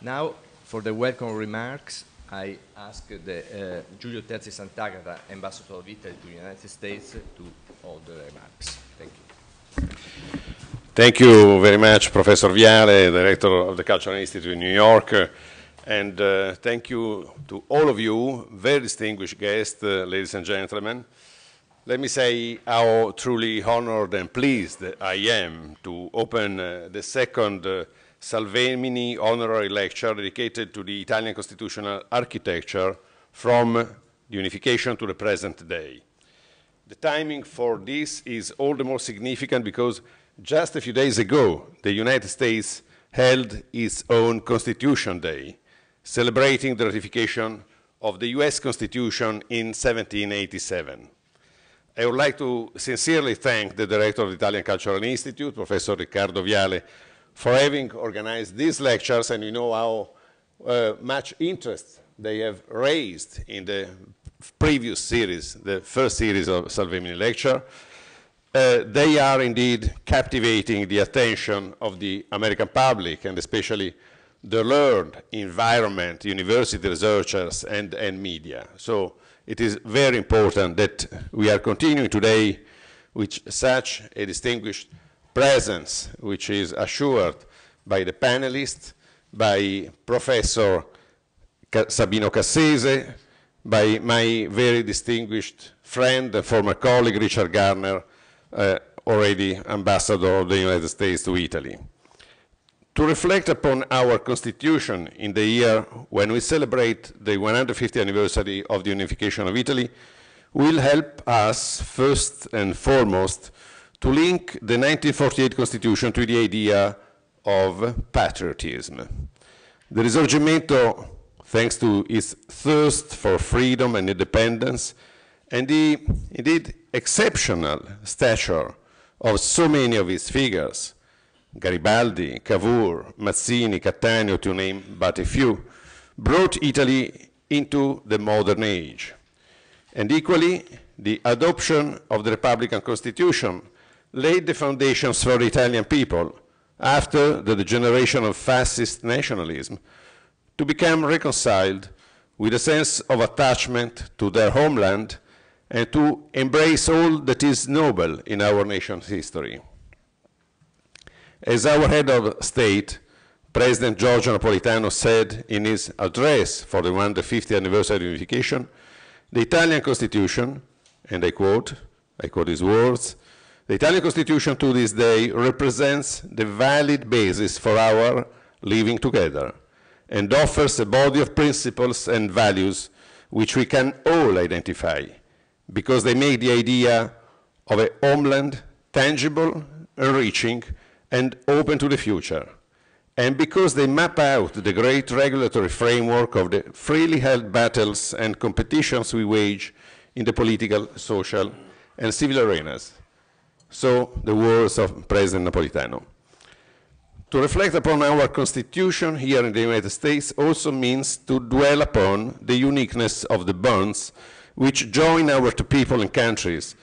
Now, for the welcome remarks, I ask the, uh, Giulio Terzi Sant'Agata, Ambassador of Italy to the United States, to all the remarks. Thank you. Thank you very much, Professor Viale, Director of the Cultural Institute in New York. And uh, thank you to all of you, very distinguished guests, uh, ladies and gentlemen. Let me say how truly honored and pleased I am to open uh, the second uh, Salvemini honorary lecture dedicated to the Italian constitutional architecture from unification to the present day. The timing for this is all the more significant because just a few days ago, the United States held its own Constitution Day, celebrating the ratification of the US Constitution in 1787. I would like to sincerely thank the director of the Italian Cultural Institute, Professor Riccardo Viale, for having organized these lectures and you know how uh, much interest they have raised in the previous series, the first series of Salvemini lecture. Uh, they are indeed captivating the attention of the American public and especially the learned environment, university researchers and, and media. So it is very important that we are continuing today with such a distinguished presence, which is assured by the panelists, by Professor Sabino Cassese, by my very distinguished friend, former colleague Richard Garner, uh, already ambassador of the United States to Italy. To reflect upon our constitution in the year when we celebrate the 150th anniversary of the unification of Italy will help us first and foremost to link the 1948 Constitution to the idea of patriotism. The Risorgimento, thanks to its thirst for freedom and independence, and the indeed exceptional stature of so many of its figures, Garibaldi, Cavour, Mazzini, Cattaneo, to name but a few, brought Italy into the modern age. And equally, the adoption of the Republican Constitution laid the foundations for the Italian people after the degeneration of fascist nationalism to become reconciled with a sense of attachment to their homeland and to embrace all that is noble in our nation's history. As our head of state, President Giorgio Napolitano said in his address for the 150th anniversary of unification, the Italian constitution, and I quote, I quote his words, the Italian Constitution to this day represents the valid basis for our living together and offers a body of principles and values which we can all identify because they make the idea of a homeland tangible, enriching, and open to the future, and because they map out the great regulatory framework of the freely held battles and competitions we wage in the political, social, and civil arenas. So the words of President Napolitano. To reflect upon our Constitution here in the United States also means to dwell upon the uniqueness of the bonds which join our two people and countries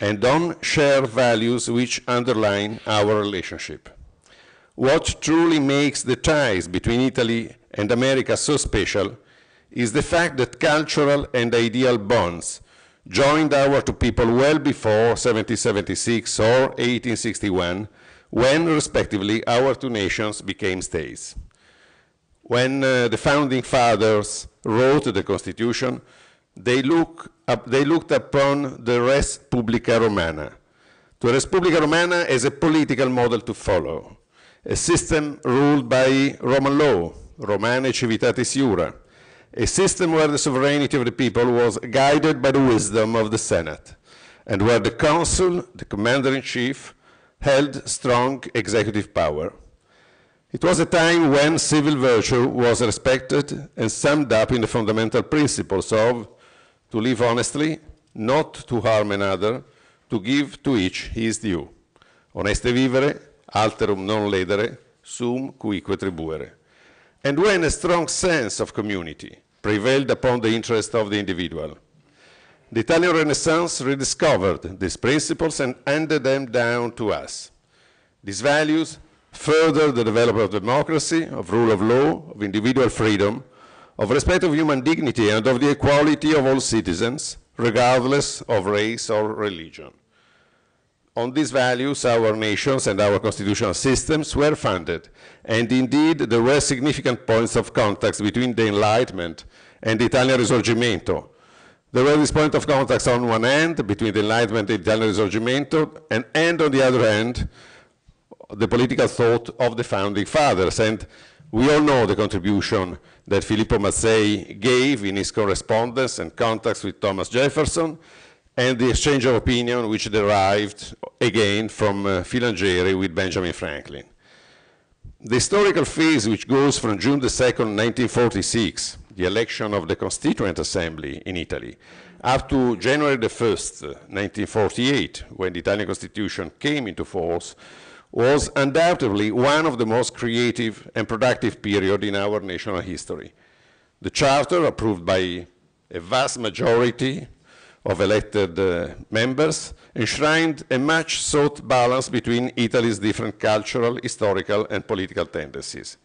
and on shared values which underline our relationship. What truly makes the ties between Italy and America so special is the fact that cultural and ideal bonds joined our two people well before 1776 or 1861, when respectively our two nations became states. When uh, the founding fathers wrote the Constitution, they, look up, they looked upon the res publica romana, to res publica romana as a political model to follow, a system ruled by Roman law, Romane Civitatis Jura, a system where the sovereignty of the people was guided by the wisdom of the Senate, and where the consul, the commander-in-chief, held strong executive power. It was a time when civil virtue was respected and summed up in the fundamental principles of to live honestly, not to harm another, to give to each his due. Oneste vivere, alterum non ledere, sum cuique tribuere and when a strong sense of community prevailed upon the interest of the individual. The Italian Renaissance rediscovered these principles and handed them down to us. These values further the development of democracy, of rule of law, of individual freedom, of respect of human dignity and of the equality of all citizens, regardless of race or religion. On these values, our nations and our constitutional systems were founded, and indeed there were significant points of contact between the Enlightenment and the Italian Risorgimento. There were these points of contact on one end, between the Enlightenment and the Italian Risorgimento, and, and on the other end, the political thought of the founding fathers. And we all know the contribution that Filippo Massey gave in his correspondence and contacts with Thomas Jefferson, and the exchange of opinion which derived again from uh, Filangieri with Benjamin Franklin. The historical phase which goes from June the 2nd, 1946, the election of the Constituent Assembly in Italy, up to January the 1st, 1948, uh, when the Italian Constitution came into force, was undoubtedly one of the most creative and productive period in our national history. The charter, approved by a vast majority of elected uh, members enshrined a much sought balance between Italy's different cultural, historical, and political tendencies.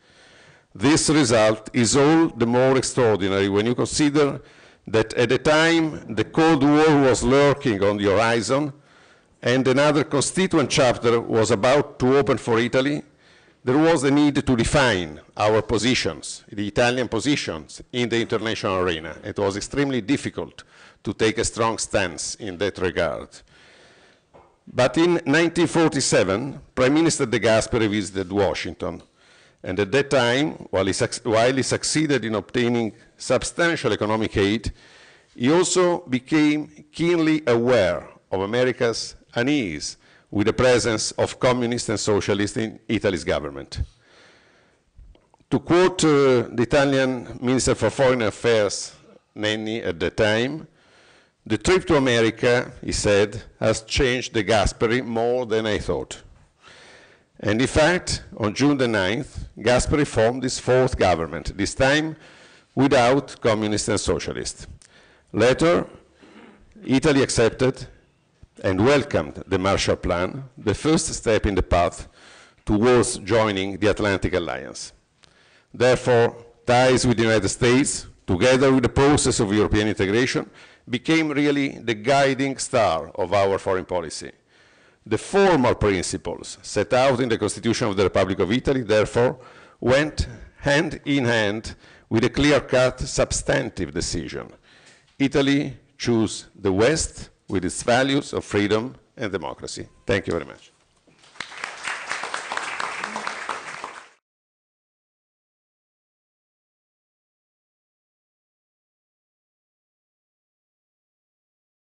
This result is all the more extraordinary when you consider that at the time the Cold War was lurking on the horizon and another constituent chapter was about to open for Italy there was a need to define our positions, the Italian positions, in the international arena. It was extremely difficult to take a strong stance in that regard. But in 1947, Prime Minister De Gasperi visited Washington, and at that time, while he, while he succeeded in obtaining substantial economic aid, he also became keenly aware of America's unease with the presence of communists and socialists in Italy's government. To quote uh, the Italian Minister for Foreign Affairs, Nenni, at the time, the trip to America, he said, has changed the Gasperi more than I thought. And in fact, on June the 9th, Gasperi formed his fourth government, this time without communists and socialists. Later, Italy accepted and welcomed the Marshall Plan, the first step in the path towards joining the Atlantic Alliance. Therefore, ties with the United States, together with the process of European integration, became really the guiding star of our foreign policy. The formal principles set out in the Constitution of the Republic of Italy, therefore, went hand in hand with a clear-cut substantive decision. Italy chose the West with its values of freedom and democracy. Thank you very much.